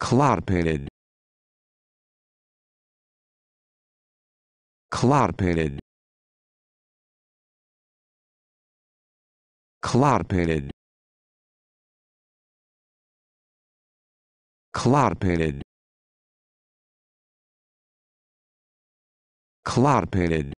cloud painted cloud painted cloud painted cloud painted cloud painted